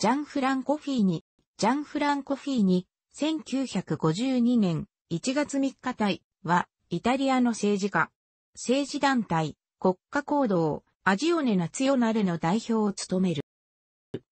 ジャン・フランコフィーニ、ジャン・フランコフィーニ、1952年1月3日隊は、イタリアの政治家、政治団体、国家行動、アジオネ・ナツヨナルの代表を務める。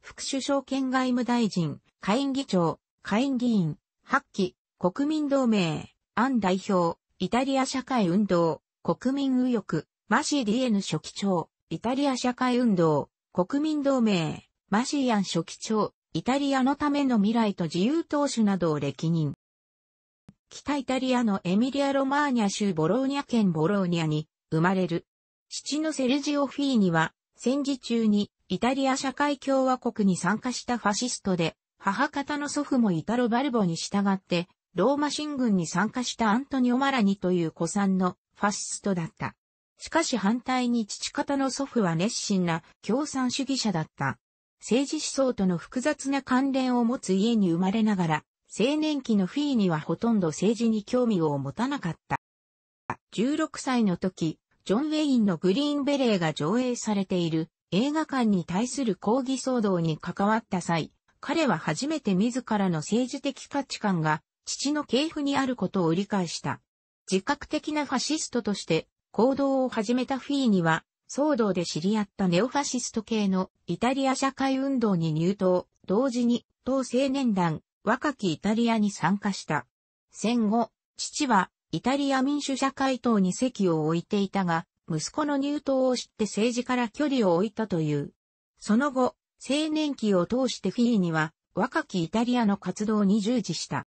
副首相兼外務大臣、下院議長、下院議員、八期、国民同盟、アン代表、イタリア社会運動、国民右翼、マシディエヌ書記長、イタリア社会運動、国民同盟、マシアン書記長、イタリアのための未来と自由党首などを歴任。北イタリアのエミリア・ロマーニャ州ボローニャ県ボローニャに生まれる。父のセルジオ・フィーニは戦時中にイタリア社会共和国に参加したファシストで、母方の祖父もイタロ・バルボに従って、ローマ新軍に参加したアントニオ・マラニという子さんのファシストだった。しかし反対に父方の祖父は熱心な共産主義者だった。政治思想との複雑な関連を持つ家に生まれながら、青年期のフィーにはほとんど政治に興味を持たなかった。16歳の時、ジョン・ウェインのグリーンベレーが上映されている映画館に対する抗議騒動に関わった際、彼は初めて自らの政治的価値観が父の系譜にあることを理解した。自覚的なファシストとして行動を始めたフィーには騒動で知り合ったネオファシスト系のイタリア社会運動に入党、同時に、当青年団、若きイタリアに参加した。戦後、父は、イタリア民主社会党に席を置いていたが、息子の入党を知って政治から距離を置いたという。その後、青年期を通してフィーには、若きイタリアの活動に従事した。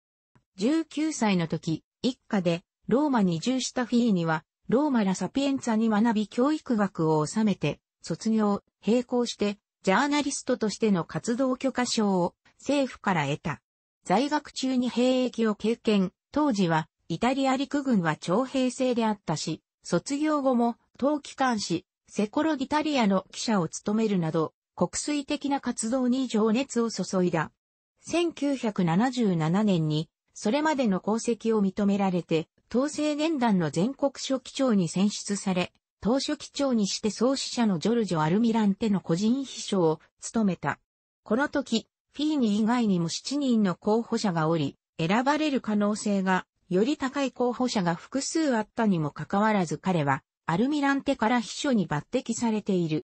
19歳の時、一家でローマに移住したフィーには、ローマ・ラ・サピエンツァに学び教育学を収めて、卒業、並行して、ジャーナリストとしての活動許可証を政府から得た。在学中に兵役を経験、当時はイタリア陸軍は徴兵制であったし、卒業後も当機関士、セコロギタリアの記者を務めるなど、国粋的な活動に情熱を注いだ。1977年に、それまでの功績を認められて、統制年団の全国書記長に選出され、当書記長にして創始者のジョルジョ・アルミランテの個人秘書を務めた。この時、フィーニ以外にも7人の候補者がおり、選ばれる可能性がより高い候補者が複数あったにもかかわらず彼はアルミランテから秘書に抜擢されている。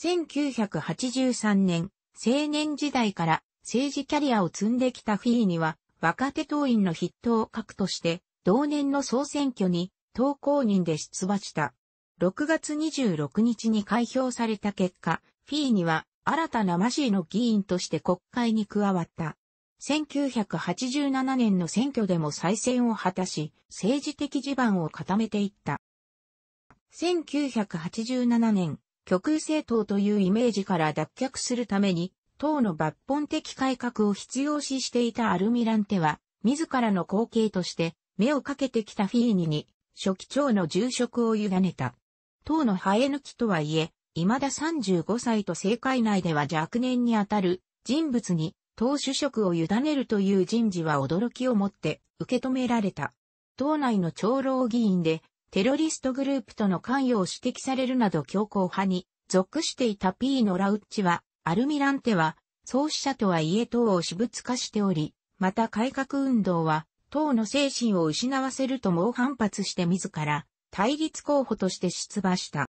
1983年、青年時代から政治キャリアを積んできたフィーニは若手党員の筆頭をくとして同年の総選挙に党公認で出馬した。6月26日に開票された結果、フィーには新たなマジーの議員として国会に加わった。1987年の選挙でも再選を果たし、政治的地盤を固めていった。1987年、極右政党というイメージから脱却するために、党の抜本的改革を必要視していたアルミランテは、自らの後継として、目をかけてきたフィーニに、初期長の重職を委ねた。党の生え抜きとはいえ、未だ35歳と政界内では若年にあたる人物に党主職を委ねるという人事は驚きをもって受け止められた。党内の長老議員でテロリストグループとの関与を指摘されるなど強硬派に属していた P ノ・ラウッチは、アルミランテは創始者とはいえ党を私物化しており、また改革運動は党の精神を失わせると猛反発して自ら対立候補として出馬した。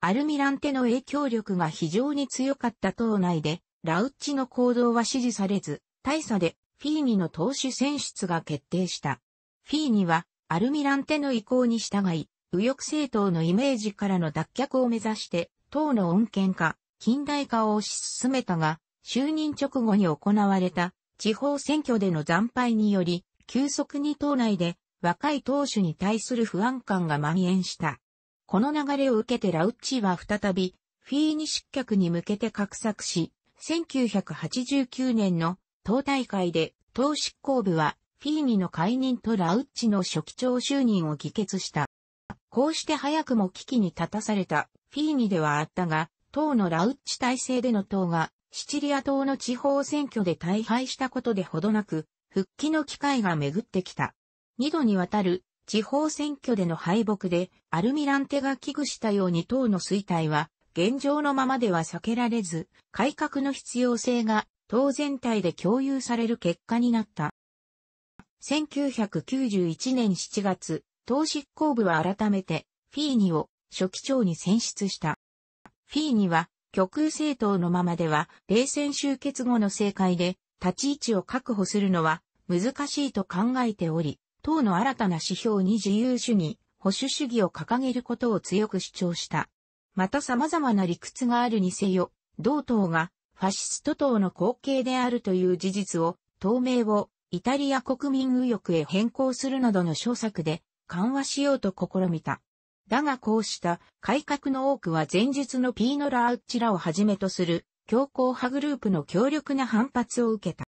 アルミランテの影響力が非常に強かった党内で、ラウッチの行動は支持されず、大差でフィーニの党首選出が決定した。フィーニはアルミランテの意向に従い、右翼政党のイメージからの脱却を目指して、党の穏健化、近代化を推し進めたが、就任直後に行われた地方選挙での惨敗により、急速に党内で若い党首に対する不安感が蔓延した。この流れを受けてラウッチは再び、フィーニ失脚に向けて画策し、1989年の党大会で党執行部はフィーニの解任とラウッチの初期長就任を議決した。こうして早くも危機に立たされたフィーニではあったが、党のラウッチ体制での党がシチリア党の地方選挙で大敗したことでほどなく、復帰の機会が巡ってきた。二度にわたる地方選挙での敗北で、アルミランテが危惧したように党の衰退は、現状のままでは避けられず、改革の必要性が党全体で共有される結果になった。1991年7月、党執行部は改めて、フィーニを初期長に選出した。フィーニは、極右政党のままでは、冷戦終結後の政界で、立ち位置を確保するのは難しいと考えており、党の新たな指標に自由主義、保守主義を掲げることを強く主張した。また様々な理屈があるにせよ、同党がファシスト党の後継であるという事実を、党名をイタリア国民右翼へ変更するなどの小策で緩和しようと試みた。だがこうした改革の多くは前述のピーノ・ラーッチラをはじめとする強硬派グループの強力な反発を受けた。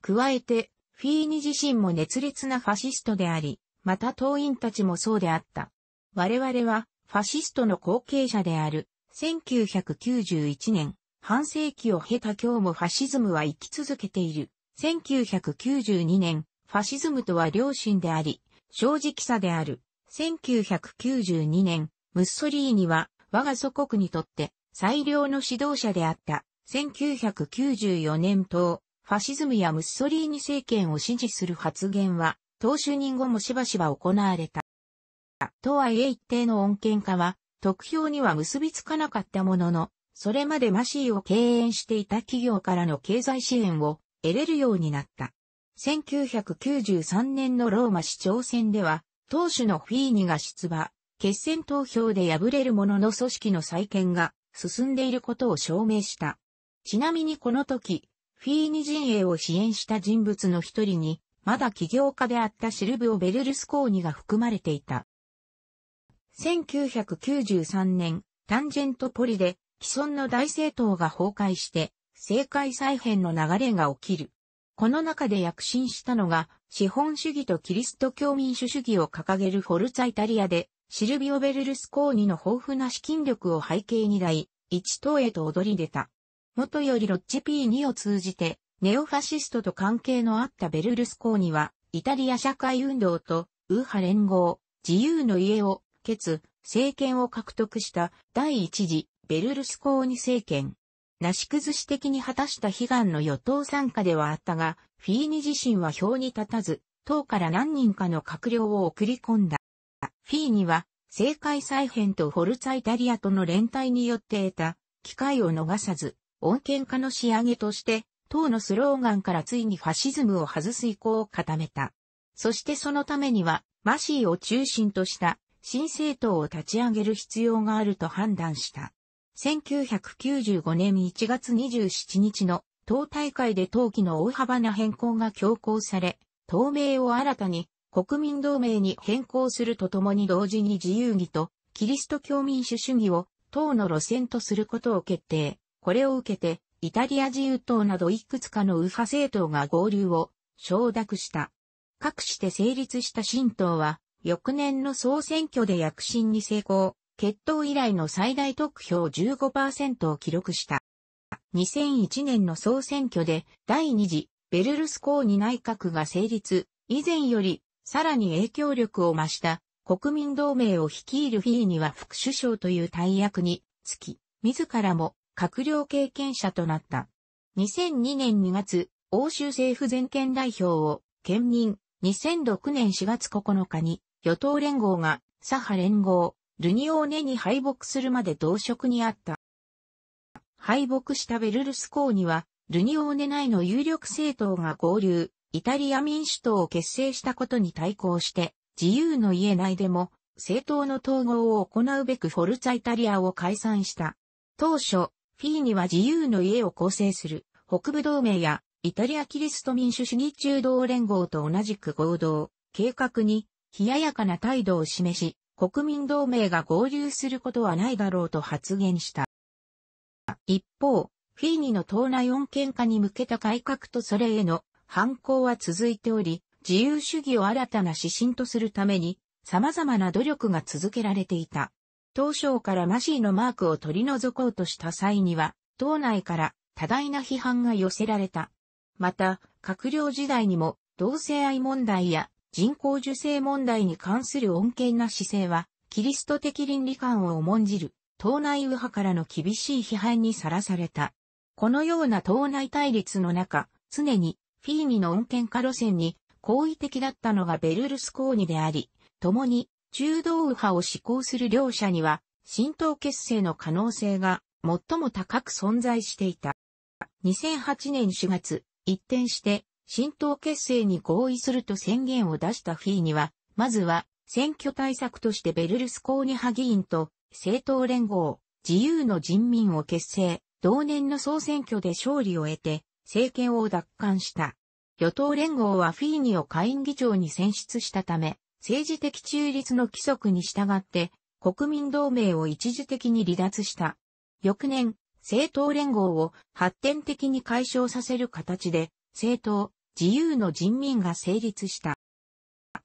加えて、フィーニ自身も熱烈なファシストであり、また党員たちもそうであった。我々は、ファシストの後継者である、1991年、半世紀を経た今日もファシズムは生き続けている。1992年、ファシズムとは良心であり、正直さである。1992年、ムッソリーニは我が祖国にとって最良の指導者であった。1994年党、ファシズムやムッソリーニ政権を支持する発言は、党主任後もしばしば行われた。とはいえ一定の恩恵化は、得票には結びつかなかったものの、それまでマシーを敬遠していた企業からの経済支援を得れるようになった。1993年のローマ市長選では、党首のフィーニが出馬、決選投票で敗れるものの組織の再建が進んでいることを証明した。ちなみにこの時、フィーニ陣営を支援した人物の一人に、まだ起業家であったシルブオ・ベルルスコーニが含まれていた。1993年、タンジェントポリで既存の大政党が崩壊して、政界再編の流れが起きる。この中で躍進したのが、資本主義とキリスト教民主主義を掲げるフォルツァイタリアで、シルビオ・ベルルスコーニの豊富な資金力を背景に第一党へと踊り出た。元よりロッチ P2 を通じて、ネオファシストと関係のあったベルルスコーニは、イタリア社会運動と、右派連合、自由の家を、決、政権を獲得した第一次ベルルスコーニ政権。なし崩し的に果たした悲願の与党参加ではあったが、フィーニ自身は票に立たず、党から何人かの閣僚を送り込んだ。フィーニは、政界再編とフォルツァイタリアとの連帯によって得た、機会を逃さず、穏健化の仕上げとして、党のスローガンからついにファシズムを外す意向を固めた。そしてそのためには、マシーを中心とした新政党を立ち上げる必要があると判断した。1995年1月27日の党大会で党旗の大幅な変更が強行され、党名を新たに国民同盟に変更するとともに同時に自由義とキリスト教民主主義を党の路線とすることを決定。これを受けて、イタリア自由党などいくつかの右派政党が合流を承諾した。各して成立した新党は、翌年の総選挙で躍進に成功、決闘以来の最大得票15%を記録した。2001年の総選挙で第2次ベルルスコーニ内閣が成立、以前よりさらに影響力を増した国民同盟を率いるフィーには副首相という大役につき、自らも閣僚経験者となった。2002年2月、欧州政府全権代表を兼任、2006年4月9日に与党連合が左派連合、ルニオーネに敗北するまで同職にあった。敗北したベルルスコーは、ルニオーネ内の有力政党が合流、イタリア民主党を結成したことに対抗して、自由の家内でも、政党の統合を行うべくフォルツァイタリアを解散した。当初、フィーニは自由の家を構成する北部同盟やイタリアキリスト民主主義中道連合と同じく合同、計画に冷ややかな態度を示し、国民同盟が合流することはないだろうと発言した。一方、フィーニの党内穏健化に向けた改革とそれへの反抗は続いており、自由主義を新たな指針とするために、様々な努力が続けられていた。当初からマシーのマークを取り除こうとした際には、党内から多大な批判が寄せられた。また、閣僚時代にも同性愛問題や人工受精問題に関する穏健な姿勢は、キリスト的倫理観を重んじる、党内右派からの厳しい批判にさらされた。このような党内対立の中、常にフィーニの穏健化路線に好意的だったのがベルルスコーニであり、共に中道右派を志向する両者には、浸透結成の可能性が最も高く存在していた。2008年4月、一転して、浸透結成に合意すると宣言を出したフィーニは、まずは、選挙対策としてベルルスコーニ派議員と、政党連合、自由の人民を結成、同年の総選挙で勝利を得て、政権を奪還した。与党連合はフィーニを下院議長に選出したため、政治的中立の規則に従って国民同盟を一時的に離脱した。翌年、政党連合を発展的に解消させる形で、政党、自由の人民が成立した。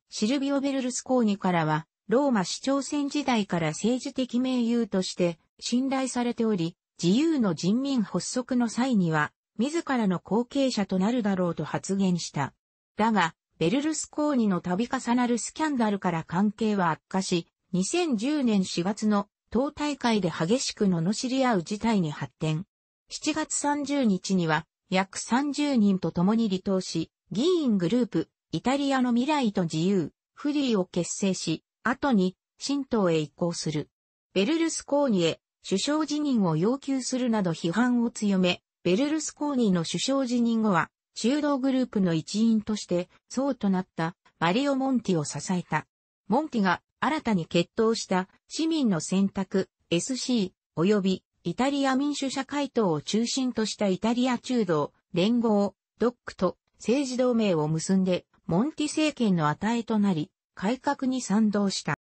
シルビオ・ベルルスコーニからは、ローマ市長選時代から政治的名優として信頼されており、自由の人民発足の際には、自らの後継者となるだろうと発言した。だが、ベルルスコーニの度重なるスキャンダルから関係は悪化し、2010年4月の党大会で激しく罵り合う事態に発展。7月30日には約30人と共に離党し、議員グループ、イタリアの未来と自由、フリーを結成し、後に新党へ移行する。ベルルスコーニへ首相辞任を要求するなど批判を強め、ベルルスコーニの首相辞任後は、中道グループの一員として、うとなったマリオ・モンティを支えた。モンティが新たに決闘した市民の選択 SC 及びイタリア民主社会党を中心としたイタリア中道連合ドックと政治同盟を結んでモンティ政権の与えとなり改革に賛同した。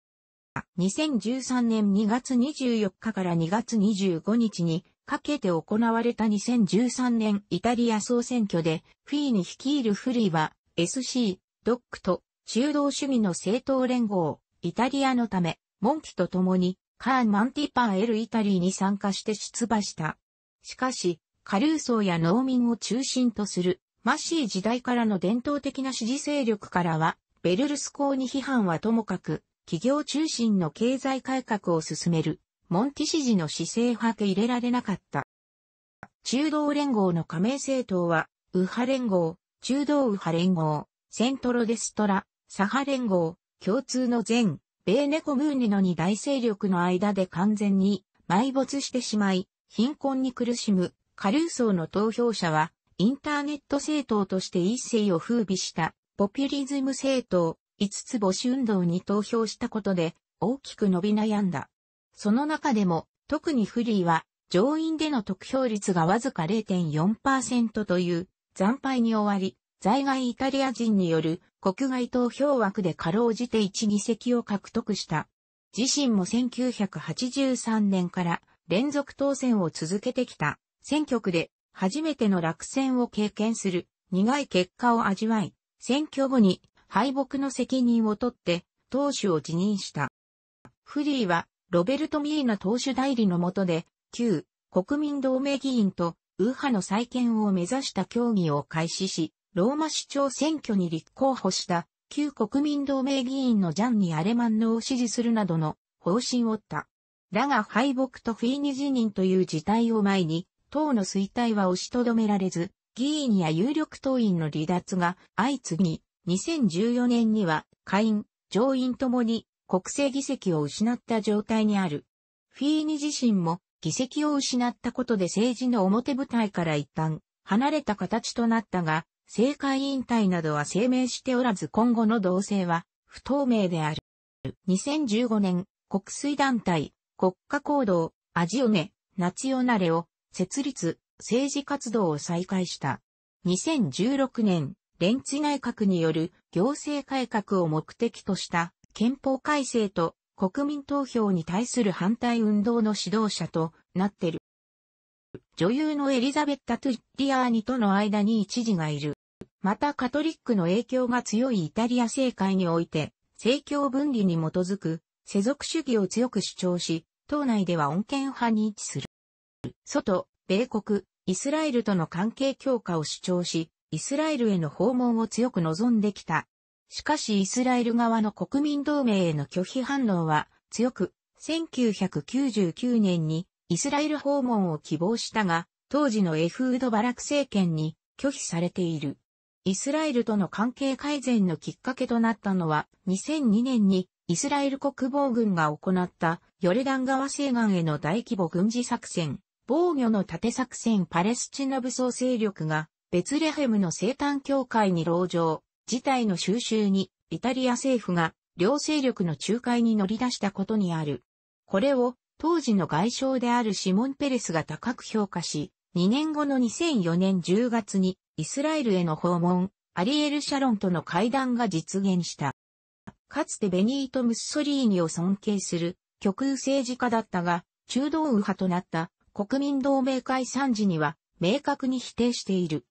2013年2月24日から2月25日にかけて行われた2013年イタリア総選挙で、フィーに率いるフリーは、SC、ドックと、中道主義の政党連合、イタリアのため、モンキと共に、カーン・マンティパン・エル・イタリーに参加して出馬した。しかし、カルーソーや農民を中心とする、マシー時代からの伝統的な支持勢力からは、ベルルスコーニ批判はともかく、企業中心の経済改革を進める、モンティ支持の姿勢派け入れられなかった。中道連合の加盟政党は、右派連合、中道右派連合、セントロデストラ、左派連合、共通の全、米ネコムーニの二大勢力の間で完全に埋没してしまい、貧困に苦しむ、カ下ソ層の投票者は、インターネット政党として一世を風靡した、ポピュリズム政党、五つ星運動に投票したことで、大きく伸び悩んだ。その中でも、特にフリーは、上院での得票率がわずか0.4%という惨敗に終わり、在外イタリア人による国外投票枠でかろうじて1議席を獲得した。自身も1983年から連続当選を続けてきた選挙区で初めての落選を経験する苦い結果を味わい、選挙後に敗北の責任を取って党首を辞任した。フリーはロベルト・ミーナ党首代理の下で、旧国民同盟議員と右派の再建を目指した協議を開始し、ローマ市長選挙に立候補した旧国民同盟議員のジャンニ・アレマンヌを支持するなどの方針を打った。だが敗北とフィーニ辞任という事態を前に、党の衰退は押しとどめられず、議員や有力党員の離脱が相次ぎ、2014年には下院、上院ともに国政議席を失った状態にある。フィーニ自身も議席を失ったことで政治の表舞台から一旦離れた形となったが、政界引退などは声明しておらず今後の動静は不透明である。2015年、国水団体、国家行動、アジオネ、ナチオナレを設立、政治活動を再開した。2016年、連地内閣による行政改革を目的とした憲法改正と国民投票に対する反対運動の指導者となってる。女優のエリザベッタ・トゥッリアーニとの間に一時がいる。またカトリックの影響が強いイタリア政界において、政教分離に基づく世俗主義を強く主張し、党内では穏健派に位置する。外、米国、イスラエルとの関係強化を主張し、イスラエルへの訪問を強く望んできたしかしイスラエル側の国民同盟への拒否反応は強く、1999年にイスラエル訪問を希望したが、当時のエフード・バラク政権に拒否されている。イスラエルとの関係改善のきっかけとなったのは、2002年にイスラエル国防軍が行ったヨルダン川西岸への大規模軍事作戦、防御の盾作戦パレスチナ武装勢力がベツレヘムの生誕教会に籠城、事態の収拾に、イタリア政府が両勢力の仲介に乗り出したことにある。これを当時の外相であるシモン・ペレスが高く評価し、2年後の2004年10月にイスラエルへの訪問、アリエル・シャロンとの会談が実現した。かつてベニート・ムッソリーニを尊敬する極右政治家だったが、中道右派となった国民同盟会散時には明確に否定している。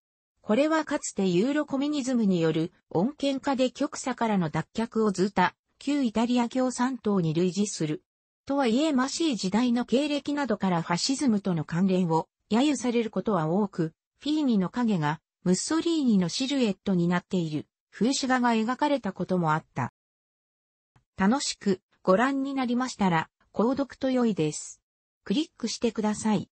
これはかつてユーロコミュニズムによる穏健化で極左からの脱却を図った旧イタリア共産党に類似する。とはいえましい時代の経歴などからファシズムとの関連を揶揄されることは多く、フィーニの影がムッソリーニのシルエットになっている風刺画が描かれたこともあった。楽しくご覧になりましたら、購読と良いです。クリックしてください。